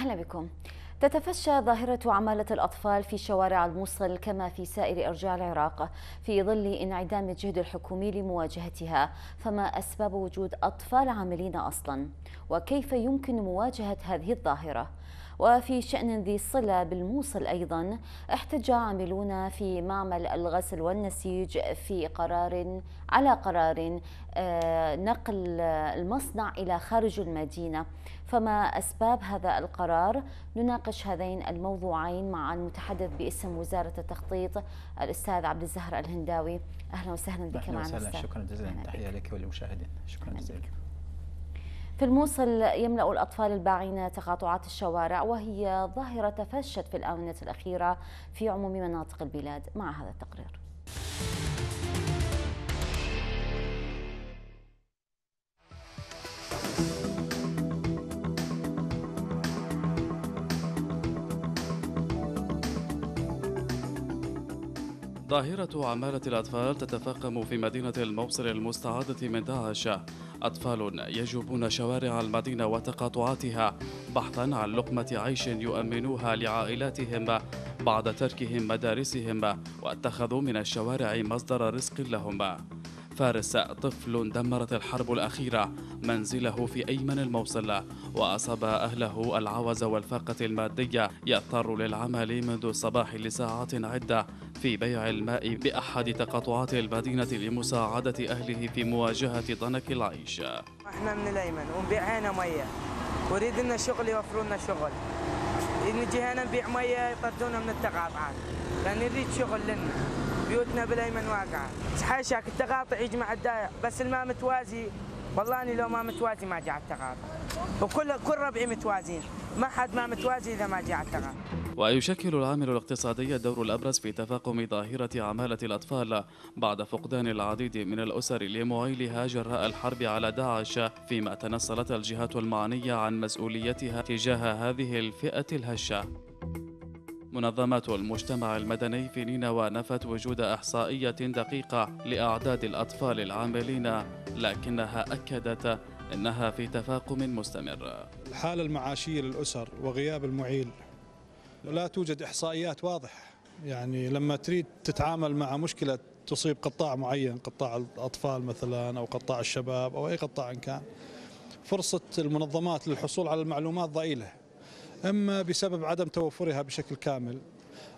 أهلا بكم تتفشى ظاهرة عمالة الأطفال في شوارع الموصل كما في سائر أرجاع العراق في ظل انعدام الجهد الحكومي لمواجهتها فما أسباب وجود أطفال عاملين أصلا وكيف يمكن مواجهة هذه الظاهرة وفي شأن ذي صلة بالموصل أيضا احتج عاملون في معمل الغسل والنسيج في قرار على قرار آه، نقل المصنع إلى خارج المدينة فما أسباب هذا القرار نناقش هذين الموضوعين مع المتحدث باسم وزارة التخطيط الأستاذ عبد الزهر الهنداوي أهلا وسهلا بك معنا أهلا وسهلا شكرا جزيلا تحية لك وللمشاهدين شكرا جزيلا في الموصل يملأ الأطفال الباعين تقاطعات الشوارع وهي ظاهرة تفشت في الآونة الأخيرة في عموم مناطق البلاد مع هذا التقرير ظاهرة عمالة الأطفال تتفاقم في مدينة الموصل المستعادة من داعش أطفال يجوبون شوارع المدينة وتقاطعاتها بحثا عن لقمة عيش يؤمنوها لعائلاتهم بعد تركهم مدارسهم واتخذوا من الشوارع مصدر رزق لهم فارس طفل دمرت الحرب الأخيرة منزله في أيمن الموصل وأصاب أهله العوز والفاقة المادية يضطر للعمل منذ الصباح لساعات عدة في بيع الماء بأحد تقاطعات المدينة لمساعدة أهله في مواجهة ضنك العيش احنا من الأيمن ونبيع هنا مية وريد لنا شغل يوفروا لنا شغل نجي هنا نبيع مية يطردونا من التقاطعات لأن نريد شغل لنا بيوتنا بالأيمن واقعة حاشاك التقاطع يجمع الدائع بس الماء متوازي والله أنا لو ما متوازي ما جاء التغاب وكل كل ربعي متوازين ما حد ما متوازي إذا ما جاء التغاب ويشكل العامل الاقتصادي الدور الأبرز في تفاقم ظاهرة عمالة الأطفال بعد فقدان العديد من الأسر لمعيلها جراء الحرب على داعش فيما تنصلت الجهات المعنية عن مسؤوليتها تجاه هذه الفئة الهشة منظمات المجتمع المدني في نينوى نفت وجود احصائيه دقيقه لاعداد الاطفال العاملين لكنها اكدت انها في تفاقم مستمر. الحاله المعاشيه للاسر وغياب المعيل لا توجد احصائيات واضحه يعني لما تريد تتعامل مع مشكله تصيب قطاع معين قطاع الاطفال مثلا او قطاع الشباب او اي قطاع إن كان فرصه المنظمات للحصول على المعلومات ضئيله اما بسبب عدم توفرها بشكل كامل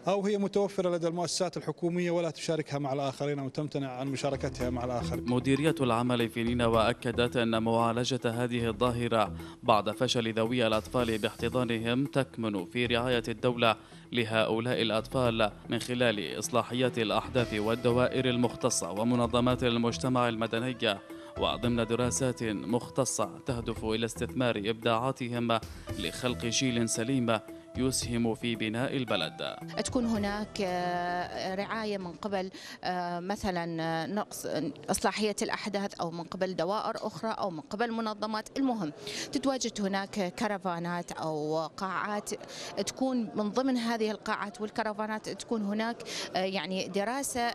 أو هي متوفرة لدى المؤسسات الحكومية ولا تشاركها مع الآخرين أو تمتنع عن مشاركتها مع الآخرين مديرية العمل في نينوى أكدت أن معالجة هذه الظاهرة بعد فشل ذوي الأطفال باحتضانهم تكمن في رعاية الدولة لهؤلاء الأطفال من خلال إصلاحيات الأحداث والدوائر المختصة ومنظمات المجتمع المدني وضمن دراسات مختصة تهدف إلى استثمار إبداعاتهم لخلق جيل سليم يسهم في بناء البلد تكون هناك آه، رعاية من قبل آه، مثلا آه، نقص إصلاحية الأحداث أو من قبل دوائر أخرى أو من قبل منظمات المهم تتواجد هناك كرفانات أو قاعات تكون من ضمن هذه القاعات والكرفانات تكون هناك يعني دراسة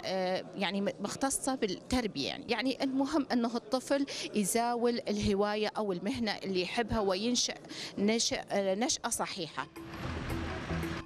يعني مختصة بالتربية يعني, المهم أنه الطفل يزاول الهواية أو المهنة اللي يحبها وينشأ نشأة صحيحة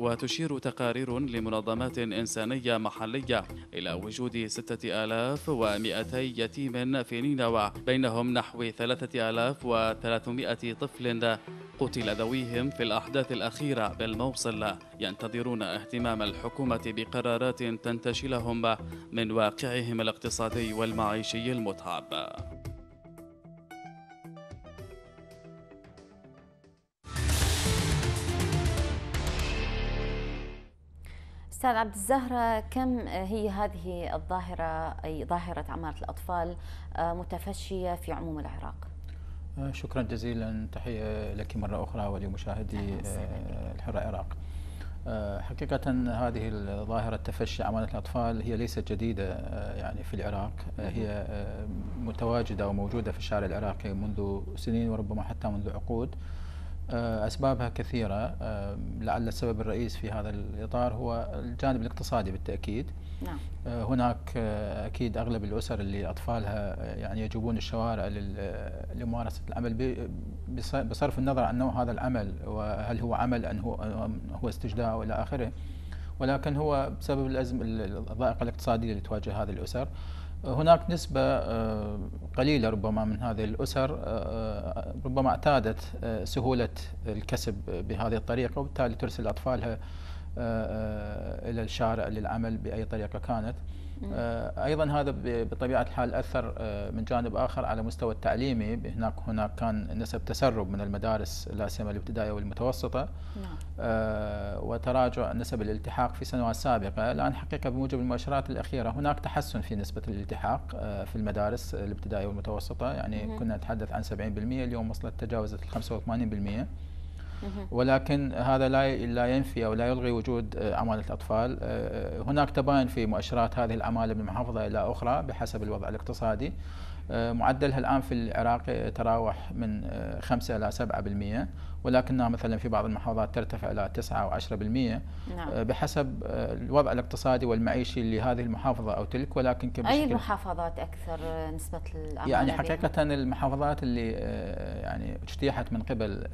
وتشير تقارير لمنظمات إنسانية محلية إلى وجود 6200 يتيم في نينوى بينهم نحو 3300 طفل قتل ذويهم في الأحداث الأخيرة بالموصل ينتظرون اهتمام الحكومة بقرارات تنتشلهم من واقعهم الاقتصادي والمعيشي المتعب أستاذ عبد الزهرة كم هي هذه الظاهرة أي ظاهرة عمارة الأطفال آه، متفشية في عموم العراق؟ آه، شكرا جزيلا تحية لك مرة أخرى ولمشاهدي آه، الحرة العراق حقيقة هذه الظاهرة تفشي عمالة الأطفال هي ليست جديدة يعني في العراق هي متواجدة وموجودة في الشارع العراقي منذ سنين وربما حتى منذ عقود آه، أسبابها كثيرة آه، لعل السبب الرئيس في هذا الإطار هو الجانب الاقتصادي بالتأكيد نعم. آه، هناك أكيد أغلب الأسر اللي أطفالها يعني يجوبون الشوارع لممارسة العمل بصرف النظر عن نوع هذا العمل وهل هو عمل أم هو استجداء وإلى آخره ولكن هو بسبب الأزم الضائقة الاقتصادية اللي تواجه هذه الأسر هناك نسبة آه، قليلة ربما من هذه الأسر آه، آه، ربما اعتادت سهولة الكسب بهذه الطريقة وبالتالي ترسل أطفالها آه، آه، الى الشارع للعمل باي طريقه كانت آه، ايضا هذا بطبيعه الحال اثر من جانب اخر على مستوى التعليمي هناك هناك كان نسب تسرب من المدارس لا سيما الابتدائيه والمتوسطه نعم. وتراجع نسب الالتحاق في سنوات سابقه الان حقيقه بموجب المؤشرات الاخيره هناك تحسن في نسبه الالتحاق في المدارس الابتدائيه والمتوسطه يعني كنا نتحدث عن 70% اليوم وصلت تجاوزت ال 85% ولكن هذا لا لا ينفي او لا يلغي وجود آه، عماله الاطفال آه، آه، هناك تباين في مؤشرات هذه العماله من محافظه الى اخرى بحسب الوضع الاقتصادي معدلها الآن في العراق يتراوح من 5 آه، إلى 7% ولكنها مثلا في بعض المحافظات ترتفع إلى 9 و10% آه، نعم. بحسب آه، الوضع الاقتصادي والمعيشي لهذه المحافظة أو تلك ولكن أي المحافظات أكثر نسبة الاعمال يعني حقيقة المحافظات اللي يعني اجتيحت من قبل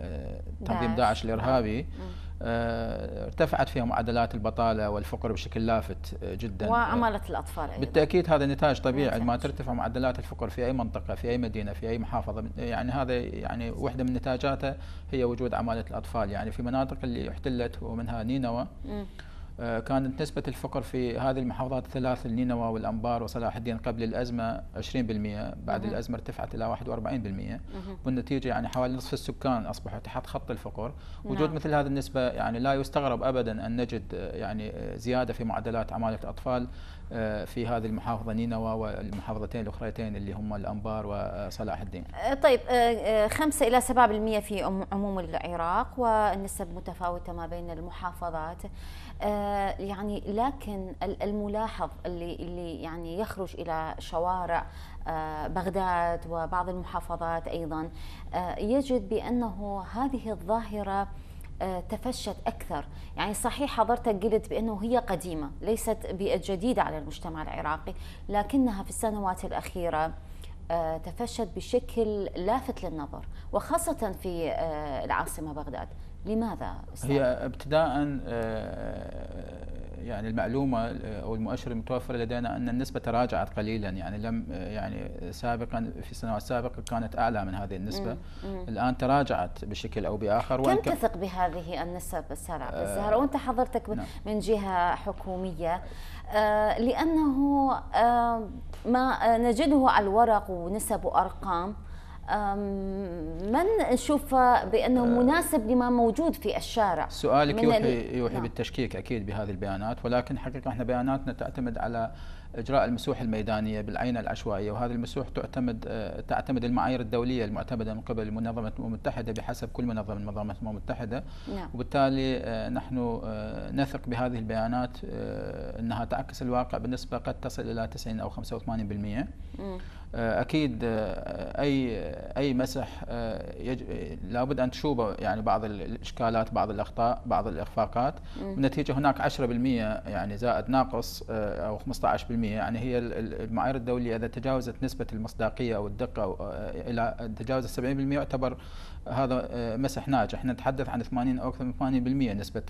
تنظيم داعش, داعش الإرهابي نعم. آه، ارتفعت فيها معدلات البطاله والفقر بشكل لافت آه، جدا وعماله الاطفال أيضا. بالتاكيد هذا نتاج طبيعي عندما ترتفع معدلات الفقر في اي منطقه في اي مدينه في اي محافظه يعني هذا يعني وحده من نتاجاته هي وجود عماله الاطفال يعني في مناطق اللي احتلت ومنها نينوى آه، كانت نسبة الفقر في هذه المحافظات الثلاث النينوى والأنبار وصلاح الدين قبل الأزمة 20% بعد مه. الأزمة ارتفعت إلى 41% والنتيجة يعني حوالي نصف السكان أصبحوا تحت خط الفقر نعم. وجود مثل هذه النسبة يعني لا يستغرب أبدا أن نجد آه، يعني آه، زيادة في معدلات عمالة الأطفال في هذه المحافظة نينوى والمحافظتين الأخريتين اللي هم الأنبار وصلاح الدين طيب 5 إلى 7% في عموم العراق والنسب متفاوتة ما بين المحافظات آه، يعني لكن الملاحظ اللي اللي يعني يخرج الى شوارع آه، بغداد وبعض المحافظات ايضا آه، يجد بانه هذه الظاهره تفشت اكثر، يعني صحيح حضرتك قلت بانه هي قديمه، ليست جديده على المجتمع العراقي، لكنها في السنوات الاخيره تفشت بشكل لافت للنظر وخاصة في العاصمة بغداد لماذا استاذ؟ هي ابتداء آه، يعني المعلومه آه، او المؤشر المتوفر لدينا ان النسبه تراجعت قليلا يعني لم آه، يعني سابقا في السنوات السابقه كانت اعلى من هذه النسبه مم. مم. الان تراجعت بشكل او باخر كم تثق بهذه النسب استاذ عبد آه وانت حضرتك نعم. من جهه حكوميه آه لانه آه ما نجده على الورق ونسب وارقام ما نشوفه بانه آه. مناسب لما موجود في الشارع سؤالك يوحي, يوحي نعم. بالتشكيك اكيد بهذه البيانات ولكن حقيقه احنا بياناتنا تعتمد على اجراء المسوح الميدانيه بالعين العشوائيه وهذه المسوح تعتمد آه، تعتمد المعايير الدوليه المعتمده من قبل المنظمه الامم المتحده بحسب كل منظمه من منظمات الامم المتحده نعم. وبالتالي آه، نحن نثق بهذه البيانات انها تعكس الواقع بالنسبه قد تصل الى 90 او 85% مم. آه، اكيد آه، اي آه، اي مسح يج... لابد ان تشوبه يعني بعض الاشكالات بعض الاخطاء بعض الاخفاقات والنتيجه هناك 10% يعني زائد ناقص او 15% يعني هي المعايير الدوليه اذا تجاوزت نسبه المصداقيه او الدقه الى تجاوزت 70% يعتبر هذا آه، ناجح احنا نتحدث عن 80 او اكثر من 80% نسبه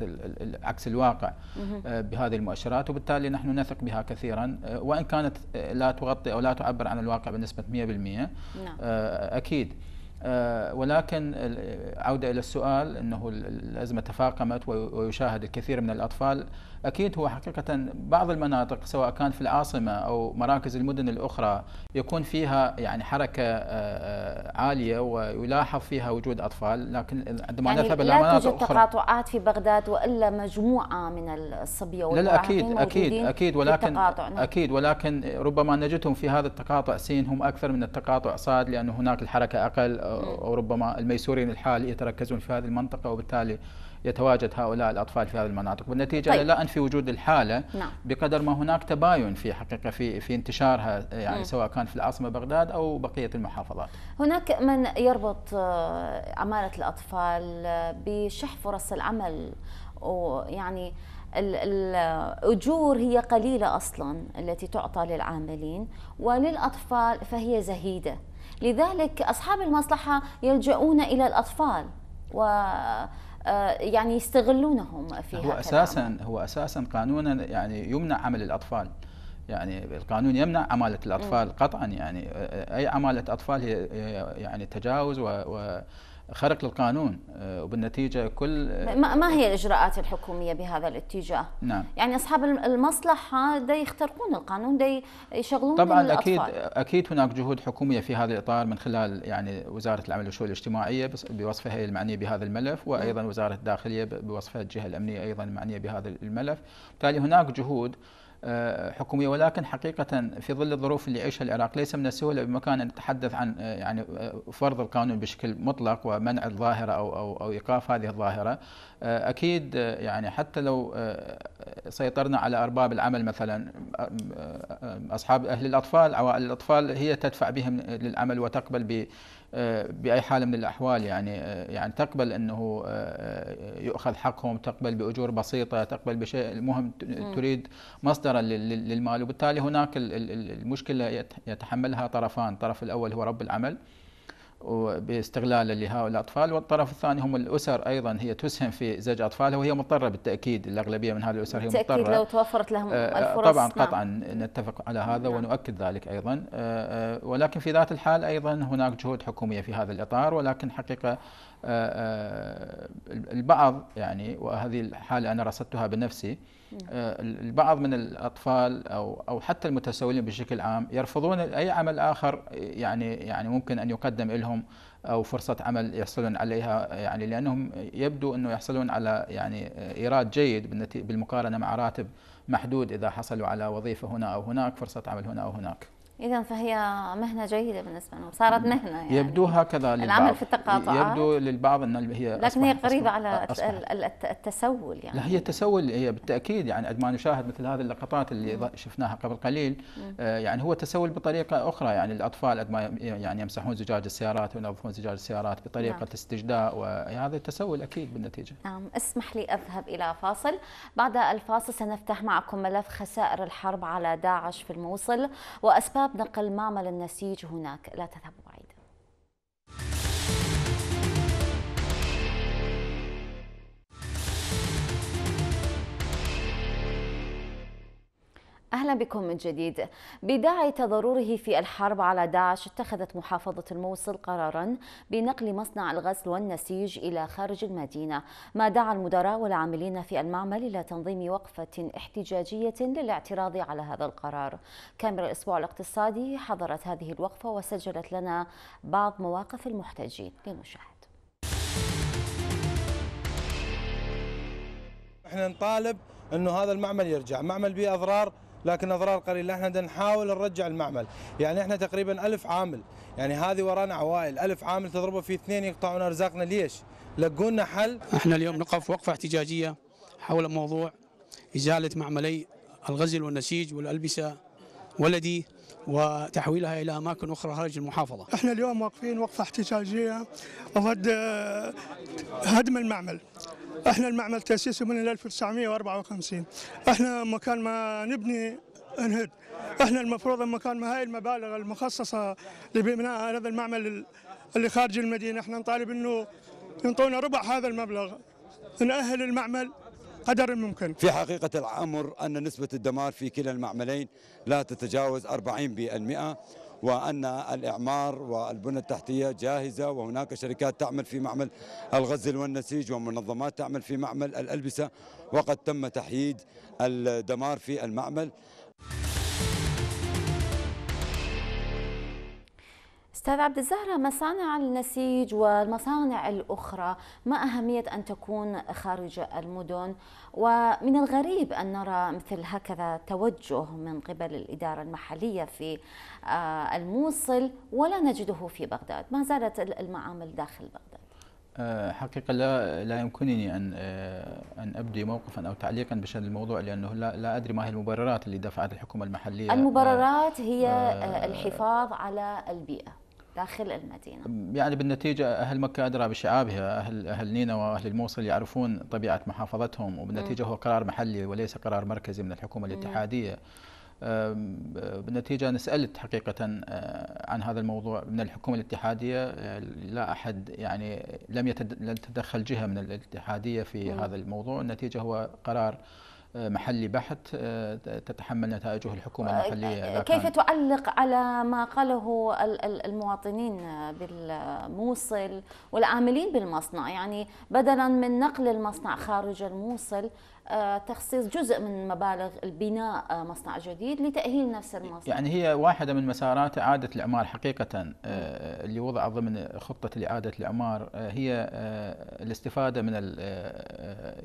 عكس الواقع آه، بهذه المؤشرات وبالتالي نحن نثق بها كثيرا آه، وان كانت لا تغطي او لا تعبر عن الواقع بنسبه 100% نعم. اكيد آه، ولكن عودة إلى السؤال أنه الأزمة تفاقمت ويشاهد الكثير من الأطفال أكيد هو حقيقة بعض المناطق سواء كان في العاصمة أو مراكز المدن الأخرى يكون فيها يعني حركة آه، آه، عالية ويلاحظ فيها وجود أطفال لكن عندما يعني نذهب إلى مناطق أخرى تقاطعات في بغداد وإلا مجموعة من الصبية لا لا أكيد أكيد أكيد ولكن أكيد ولكن ربما نجدهم في هذا التقاطع سين هم أكثر من التقاطع صاد لأن هناك الحركة أقل وربما الميسورين الحال يتركزون في هذه المنطقة وبالتالي يتواجد هؤلاء الأطفال في هذه المناطق بالنتيجة طيب. لا أنفي وجود الحالة نعم. بقدر ما هناك تباين في حقيقة في, في انتشارها يعني سواء كان في العاصمة بغداد أو بقية المحافظات هناك من يربط عمالة آه، الأطفال آه، بشح فرص العمل ويعني الأجور هي قليلة أصلا التي تعطى للعاملين وللأطفال فهي زهيدة لذلك أصحاب المصلحة يلجؤون إلى الأطفال و آه، يعني يستغلونهم في هو أساسا العمل. هو أساسا قانونا يعني يمنع عمل الأطفال يعني القانون يمنع عمالة الأطفال قطعا يعني أي عمالة أطفال هي يعني تجاوز و, و خرق للقانون آه، وبالنتيجه كل آه، ما هي الاجراءات الحكوميه بهذا الاتجاه؟ نعم يعني اصحاب المصلحه دا يخترقون القانون دا يشغلون طبعا اكيد اكيد هناك جهود حكوميه في هذا الاطار من خلال يعني وزاره العمل والشؤون الاجتماعيه بوصفها هي المعنيه بهذا الملف وايضا وزاره الداخليه بوصفها الجهه الامنيه ايضا المعنيه بهذا الملف، بالتالي هناك جهود آه، حكوميه ولكن حقيقه في ظل الظروف اللي يعيشها العراق ليس من السهوله بمكان ان نتحدث عن آه، يعني آه، فرض القانون بشكل مطلق ومنع الظاهره او او او ايقاف هذه الظاهره اكيد يعني حتى لو سيطرنا على ارباب العمل مثلا اصحاب اهل الاطفال عوائل الاطفال هي تدفع بهم للعمل وتقبل ب آه، باي حال من الاحوال يعني آه، يعني تقبل انه آه، يؤخذ حقهم تقبل باجور بسيطه تقبل بشيء المهم تريد مصدرا للمال وبالتالي هناك المشكله يتحملها طرفان الطرف الاول هو رب العمل وباستغلال لهؤلاء الأطفال والطرف الثاني هم الأسر أيضا هي تسهم في زج أطفالها وهي مضطرة بالتأكيد الأغلبية من هذه الأسر هي مضطرة بالتأكيد لو توفرت لهم آه، آه، الفرص طبعا نعم. قطعا نتفق على هذا نعم. ونؤكد ذلك أيضا آه، ولكن في ذات الحال أيضا هناك جهود حكومية في هذا الإطار ولكن حقيقة البعض يعني وهذه الحالة أنا رصدتها بنفسي آه، البعض من الاطفال او او حتى المتسولين بشكل عام يرفضون اي عمل اخر يعني يعني ممكن ان يقدم لهم او فرصه عمل يحصلون عليها يعني لانهم يبدو انه يحصلون على يعني ايراد جيد بالمقارنه مع راتب محدود اذا حصلوا على وظيفه هنا او هناك فرصه عمل هنا او هناك. إذا فهي مهنة جيدة بالنسبة لهم، صارت مهنة يعني يبدو هكذا للبعض العمل في التقاطعات يبدو للبعض أن هي لكن هي قريبة على التسول يعني لا هي تسول هي بالتأكيد يعني عندما نشاهد مثل هذه اللقطات اللي مم. شفناها قبل قليل آه يعني هو تسول بطريقة أخرى يعني الأطفال عندما يعني يمسحون زجاج السيارات وينظفون زجاج السيارات بطريقة نعم. استجداء وهذا التسول أكيد بالنتيجة نعم اسمح لي أذهب إلى فاصل بعد الفاصل سنفتح معكم ملف خسائر الحرب على داعش في الموصل وأسباب يطلق المعمل النسيج هناك لا تذهبوا أهلا بكم من جديد بداعي تضرره في الحرب على داعش اتخذت محافظة الموصل قرارا بنقل مصنع الغسل والنسيج إلى خارج المدينة ما دعا المدراء والعاملين في المعمل إلى تنظيم وقفة احتجاجية للاعتراض على هذا القرار كاميرا الأسبوع الاقتصادي حضرت هذه الوقفة وسجلت لنا بعض مواقف المحتجين لنشاهد احنا نطالب انه هذا المعمل يرجع معمل به اضرار لكن اضرار قليله احنا بدنا نحاول نرجع المعمل يعني احنا تقريبا ألف عامل يعني هذه ورانا عوائل ألف عامل تضربه في اثنين يقطعون ارزاقنا ليش لقونا حل احنا اليوم نقف وقفه احتجاجيه حول موضوع ازاله معملي الغزل والنسيج والالبسه ولدي وتحويلها الى اماكن اخرى خارج المحافظه. احنا اليوم واقفين وقفه احتجاجيه ضد هدم المعمل احنا المعمل تاسيسي من 1954 احنا مكان ما نبني انهد احنا المفروض مكان ما هاي المبالغ المخصصه لبناء هذا المعمل اللي خارج المدينه احنا نطالب انه ينطونا ربع هذا المبلغ نأهل المعمل قدر الممكن في حقيقة الأمر أن نسبة الدمار في كلا المعملين لا تتجاوز 40% وأن الإعمار والبنى التحتية جاهزة وهناك شركات تعمل في معمل الغزل والنسيج ومنظمات تعمل في معمل الألبسة وقد تم تحييد الدمار في المعمل أستاذ عبد الزهرة مصانع النسيج والمصانع الأخرى ما أهمية أن تكون خارج المدن ومن الغريب أن نرى مثل هكذا توجه من قبل الإدارة المحلية في آه، الموصل ولا نجده في بغداد ما زالت المعامل داخل بغداد آه، حقيقة لا لا يمكنني أن آه، أن أبدي موقفا أو تعليقا بشأن الموضوع لأنه لا, لا أدري ما هي المبررات اللي دفعت الحكومة المحلية المبررات هي الحفاظ على البيئة داخل المدينة يعني بالنتيجة أهل مكة أدرى بشعابها أهل, أهل نينوى وأهل الموصل يعرفون طبيعة محافظتهم وبالنتيجة م. هو قرار محلي وليس قرار مركزي من الحكومة الاتحادية م. بالنتيجة أنا سألت حقيقة آه، عن هذا الموضوع من الحكومة الاتحادية آه، لا أحد يعني لم يتدخل جهة من الاتحادية في م. هذا الموضوع النتيجة هو قرار محل بحث آه، تتحمل نتائجه الحكومه المحليه آه، كيف تعلق على ما قاله المواطنين بالموصل والعاملين بالمصنع يعني بدلا من نقل المصنع خارج الموصل آه، تخصيص جزء من مبالغ البناء آه، مصنع جديد لتأهيل نفس المصنع يعني هي واحدة من مسارات إعادة الإعمار حقيقة آه، اللي وضع ضمن خطة لإعادة الإعمار هي الاستفادة من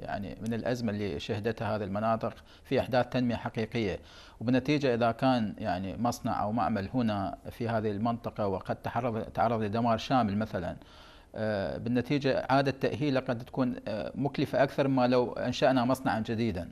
يعني من الأزمة اللي شهدتها هذه المناطق في إحداث تنمية حقيقية وبالنتيجة إذا كان يعني مصنع أو معمل هنا في هذه المنطقة وقد تعرض تعرض لدمار شامل مثلا آه، بالنتيجة إعادة تأهيله قد تكون آه، مكلفة أكثر ما لو أنشأنا مصنعا جديدا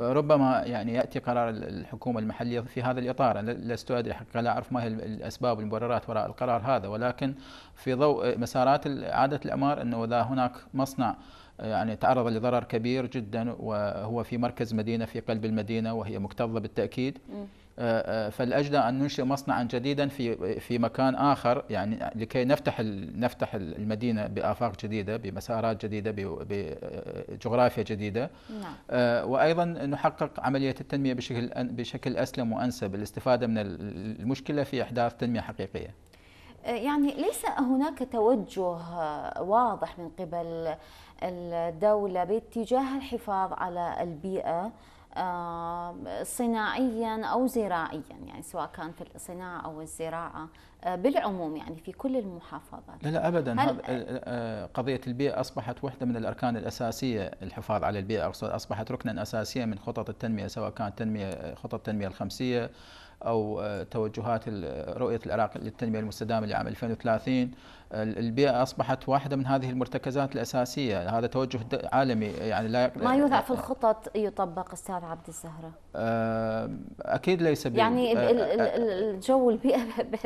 ربما يعني ياتي قرار الحكومه المحليه في هذا الاطار لست ادري حقيقه لا اعرف ما هي الاسباب والمبررات وراء القرار هذا ولكن في ضوء آه، مسارات اعاده الاعمار انه اذا هناك مصنع يعني تعرض لضرر كبير جدا وهو في مركز مدينه في قلب المدينه وهي مكتظه بالتاكيد م. آه، آه، فالاجدى ان ننشئ مصنعا جديدا في في مكان اخر يعني لكي نفتح نفتح المدينه بافاق جديده بمسارات جديده بجغرافيا جديده نعم. آه، وايضا نحقق عمليه التنميه بشكل بشكل اسلم وانسب الاستفاده من المشكله في احداث تنميه حقيقيه يعني ليس هناك توجه واضح من قبل الدولة باتجاه الحفاظ على البيئة صناعيا او زراعيا يعني سواء كان في الصناعه او الزراعه آه، بالعموم يعني في كل المحافظات لا لا ابدا آه، آه، قضيه البيئه اصبحت واحده من الاركان الاساسيه الحفاظ على البيئه اصبحت ركنا اساسيا من خطط التنميه سواء كانت تنميه خطط التنميه الخمسيه او آه، توجهات رؤيه العراق للتنميه المستدامه لعام 2030 البيئه اصبحت واحده من هذه المرتكزات الاساسيه هذا توجه عالمي يعني لا ما يوضع في الخطط يطبق استاذ عبد الزهره آه، اكيد ليس بي... يعني آه، الجو البيئه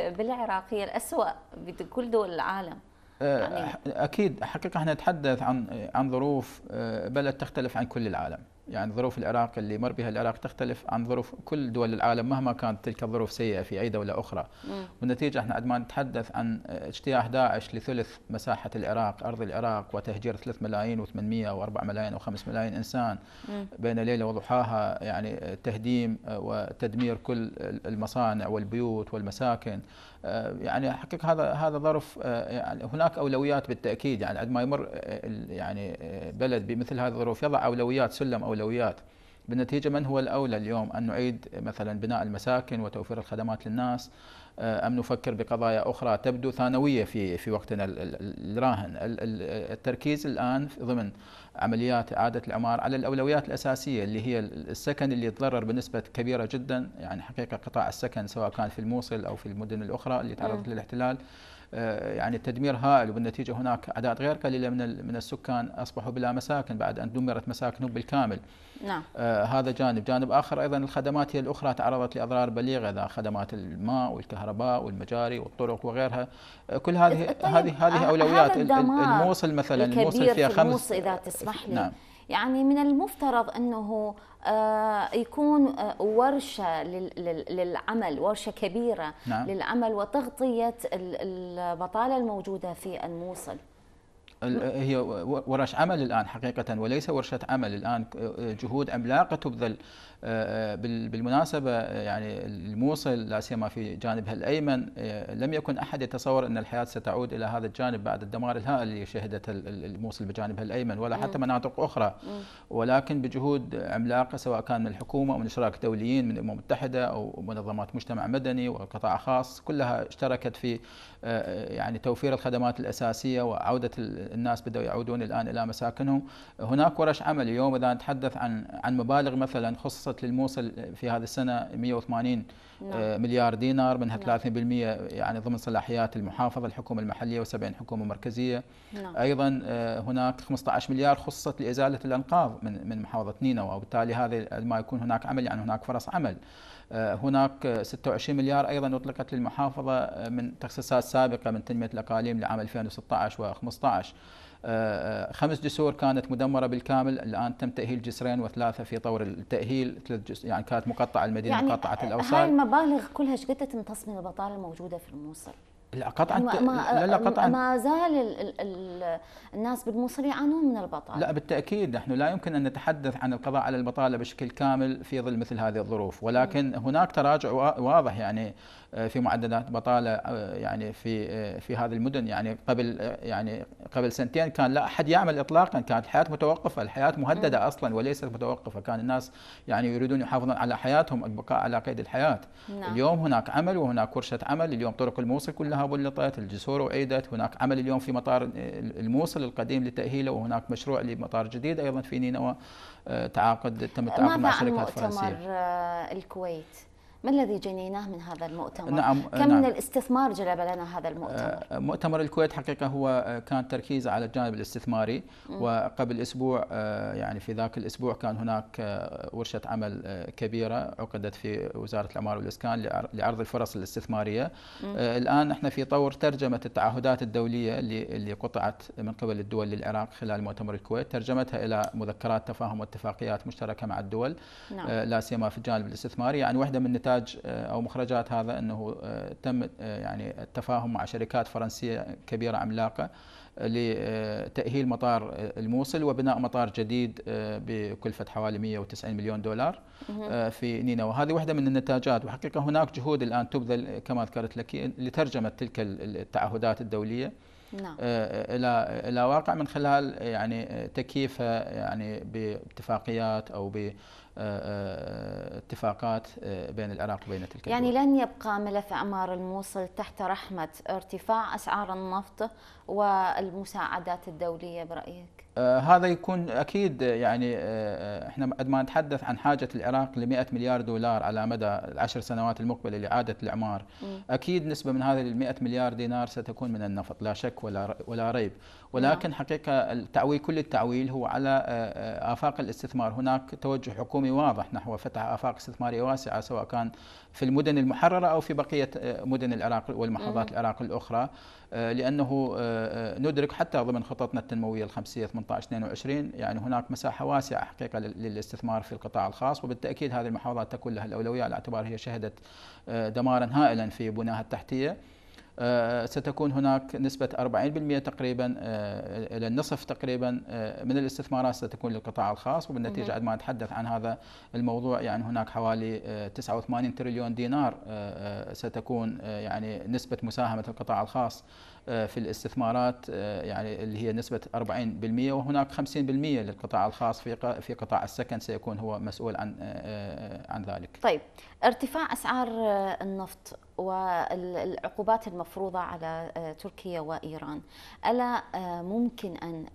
بالعراق هي الاسوا بكل دول العالم يعني اكيد حقيقه احنا نتحدث عن عن ظروف بلد تختلف عن كل العالم يعني ظروف العراق اللي مر بها العراق تختلف عن ظروف كل دول العالم مهما كانت تلك الظروف سيئه في اي دوله اخرى مم. والنتيجه احنا عندما نتحدث عن اجتياح داعش لثلث مساحه العراق ارض العراق وتهجير 3 ملايين و800 و4 ملايين و5 ملايين انسان مم. بين ليله وضحاها يعني تهديم وتدمير كل المصانع والبيوت والمساكن آه، يعني حقيقة هذا هذا ظرف آه، يعني هناك اولويات بالتاكيد يعني عندما يمر آه، يعني بلد بمثل هذه الظروف يضع اولويات سلم اولويات بالنتيجه من هو الاولى اليوم ان نعيد مثلا بناء المساكن وتوفير الخدمات للناس أم نفكر بقضايا أخرى تبدو ثانوية في في وقتنا الراهن التركيز الآن ضمن عمليات إعادة الإعمار على الأولويات الأساسية اللي هي السكن اللي يتضرر بنسبة كبيرة جدا يعني حقيقة قطاع السكن سواء كان في الموصل أو في المدن الأخرى اللي تعرضت للاحتلال آه، يعني التدمير هائل وبالنتيجه هناك اعداد غير قليله من من السكان اصبحوا بلا مساكن بعد ان دمرت مساكنهم بالكامل. نعم. آه هذا جانب، جانب اخر ايضا الخدمات هي الاخرى تعرضت لاضرار بليغه اذا خدمات الماء والكهرباء والمجاري والطرق وغيرها، آه، كل هذه طيب هذه هذه آه، اولويات الموصل مثلا الموصل فيها خمس الموصل اذا تسمح لي نعم. يعني من المفترض أنه آه، يكون آه، ورشة للعمل ورشة كبيرة نعم. للعمل وتغطية البطالة الموجودة في الموصل هي ورش عمل الان حقيقه وليس ورشه عمل الان آه، جهود عملاقه تبذل آه، آه، بالمناسبه آه، يعني الموصل لا سيما في جانبها الايمن لم يكن احد يتصور ان الحياه ستعود الى هذا الجانب بعد الدمار الهائل اللي شهدته الموصل بجانبها الايمن ولا حتى مناطق اخرى ولكن بجهود عملاقه سواء كان من الحكومه او من اشراك دوليين من الامم المتحده او منظمات مجتمع مدني وقطاع خاص كلها اشتركت في يعني توفير الخدمات الاساسيه وعوده الناس بداوا يعودون الان الى مساكنهم هناك ورش عمل اليوم اذا نتحدث عن عن مبالغ مثلا خصصت وصلت للموصل في هذه السنه 180 آه، نعم. مليار دينار منها نعم. 30% يعني ضمن صلاحيات المحافظه الحكومه المحليه و70 حكومه مركزيه نعم. ايضا آه، هناك 15 مليار خصصت لازاله الانقاض من من محافظه نينوى وبالتالي هذا ما يكون هناك عمل يعني هناك فرص عمل آه، هناك 26 مليار ايضا اطلقت للمحافظه من تخصيصات سابقه من تنميه الاقاليم لعام 2016 و15 آه، آه، خمس جسور كانت مدمره بالكامل الان تم تاهيل جسرين وثلاثه في طور التاهيل يعني كانت مقطعه المدينه يعني مقطعه الاوصال هاي المبالغ كلها ايش قد تمتص من البطاله الموجوده في الموصل لا قطعا ما لا, لا قطعا ما زال الـ الـ الناس بالمصري يعانون من البطاله لا بالتاكيد نحن لا يمكن ان نتحدث عن القضاء على البطاله بشكل كامل في ظل مثل هذه الظروف ولكن هناك تراجع واضح يعني آه، في معدلات بطاله آه، يعني في آه، في هذه المدن يعني قبل يعني قبل سنتين كان لا احد يعمل اطلاقا كانت الحياه متوقفه الحياه مهدده اصلا وليست متوقفه كان الناس يعني يريدون يحافظون على حياتهم البقاء على قيد الحياه نعم. اليوم هناك عمل وهناك ورشه عمل اليوم طرق الموصل كلها بلطت الجسور أعيدت هناك عمل اليوم في مطار آه، الموصل القديم لتأهيله وهناك مشروع لمطار جديد أيضا في نينوى آه، تعاقد تم التعاقد مع شركات فرنسية مؤتمر آه، الكويت ما الذي جنيناه من هذا المؤتمر؟ نعم كم نعم. من الاستثمار جلب لنا هذا المؤتمر؟ آه، مؤتمر الكويت حقيقة هو آه، كان تركيز على الجانب الاستثماري م. وقبل أسبوع آه، يعني في ذاك الأسبوع كان هناك ورشة عمل كبيرة عقدت في وزارة العمارة والإسكان لعرض الفرص الاستثمارية م. الآن احنا في طور ترجمة التعهدات الدولية اللي قطعت من قبل الدول للعراق خلال مؤتمر الكويت ترجمتها إلى مذكرات تفاهم واتفاقيات مشتركة مع الدول نعم. لا سيما في الجانب الاستثماري يعني واحدة من نتائج إنتاج آه، أو مخرجات هذا أنه آه، تم آه، يعني التفاهم مع شركات فرنسية كبيرة عملاقة لتأهيل مطار الموصل وبناء مطار جديد بكلفة حوالي 190 مليون دولار في نينوى وهذه واحدة من النتاجات وحقيقة هناك جهود الآن تبذل كما ذكرت لك لترجمة تلك التعهدات الدولية نعم. الى الى واقع من خلال يعني تكييفها يعني باتفاقيات او اتفاقات آه، بين العراق وبين تلك يعني لن يبقى ملف أمار الموصل تحت رحمة ارتفاع أسعار النفط والمساعدات الدولية برأيك؟ آه، هذا يكون اكيد آه، يعني آه، احنا قد ما نتحدث عن حاجه العراق ل 100 مليار دولار على مدى العشر سنوات المقبله لاعاده الاعمار، اكيد نسبه من هذه ال 100 مليار دينار ستكون من النفط لا شك ولا ولا ريب، ولكن نعم. حقيقه التعويل كل التعويل هو على آفاق الاستثمار، هناك توجه حكومي واضح نحو فتح افاق استثماريه واسعه سواء كان في المدن المحررة أو في بقية آه، مدن العراق والمحافظات العراق الأخرى آه، لأنه آه، ندرك حتى ضمن خططنا التنموية الخمسية 18 22 يعني هناك مساحة واسعة حقيقة للاستثمار في القطاع الخاص وبالتأكيد هذه المحافظات تكون لها الأولوية على اعتبار هي شهدت دمارا هائلا في بناها التحتية آه، ستكون هناك نسبة 40% تقريبا آه، إلى النصف تقريبا آه، من الاستثمارات ستكون للقطاع الخاص وبالنتيجة عندما نتحدث عن هذا الموضوع يعني هناك حوالي 89 تريليون دينار ستكون يعني نسبة مساهمة القطاع الخاص آه، في الاستثمارات آه، يعني اللي هي نسبة 40% وهناك 50% للقطاع الخاص في في قطاع السكن سيكون هو مسؤول عن آه، عن ذلك. طيب ارتفاع أسعار النفط والعقوبات المفروضة على تركيا وإيران ألا ممكن أن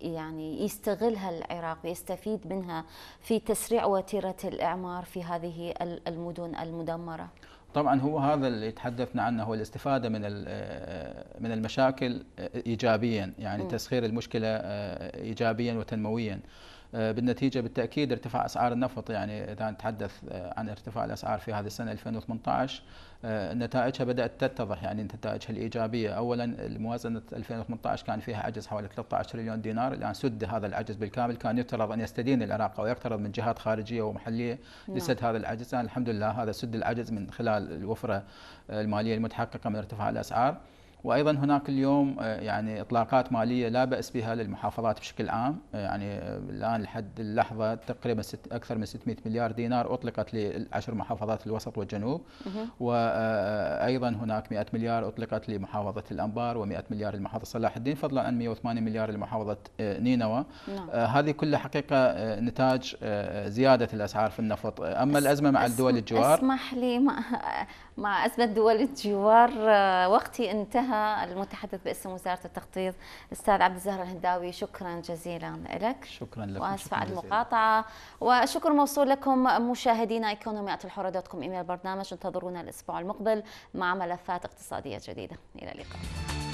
يعني يستغلها العراق ويستفيد منها في تسريع وتيرة الإعمار في هذه المدن المدمرة؟ طبعا هو هذا اللي تحدثنا عنه هو الاستفاده من آه، من المشاكل آه، ايجابيا يعني تسخير المشكله آه، ايجابيا وتنمويا آه، بالنتيجه بالتاكيد ارتفاع اسعار النفط يعني اذا نتحدث آه، عن ارتفاع الاسعار في هذه السنه 2018 آه، نتائجها بدات تتضح يعني نتائجها الايجابيه، اولا موازنه 2018 كان فيها عجز حوالي 13 تريليون دينار، الان سد هذا العجز بالكامل، كان يفترض ان يستدين العراق او يقترض من جهات خارجيه ومحليه نعم. لسد هذا العجز، الحمد لله هذا سد العجز من خلال الوفره الماليه المتحققه من ارتفاع الاسعار. وايضا هناك اليوم آه، يعني اطلاقات ماليه لا باس بها للمحافظات بشكل عام آه، يعني آه، الان لحد اللحظه تقريبا ست اكثر من 600 مليار دينار اطلقت للعشر محافظات الوسط والجنوب وايضا هناك 100 مليار اطلقت لمحافظه الانبار و100 مليار لمحافظه صلاح الدين فضلا عن 180 مليار لمحافظه نينوى نعم. هذه كلها حقيقه نتاج زياده الاسعار في النفط اما الازمه مع الدول الجوار اسمح لي مع, مع ازمه دول الجوار وقتي انتهى المتحدث باسم وزاره التخطيط الاستاذ عبد الزهر الهنداوي شكرا جزيلا لك شكرا لك واسف على المقاطعه وشكر موصول لكم مشاهدينا ايكونومي الحره دوت كوم ايميل البرنامج انتظرونا الاسبوع المقبل مع ملفات اقتصاديه جديده الى اللقاء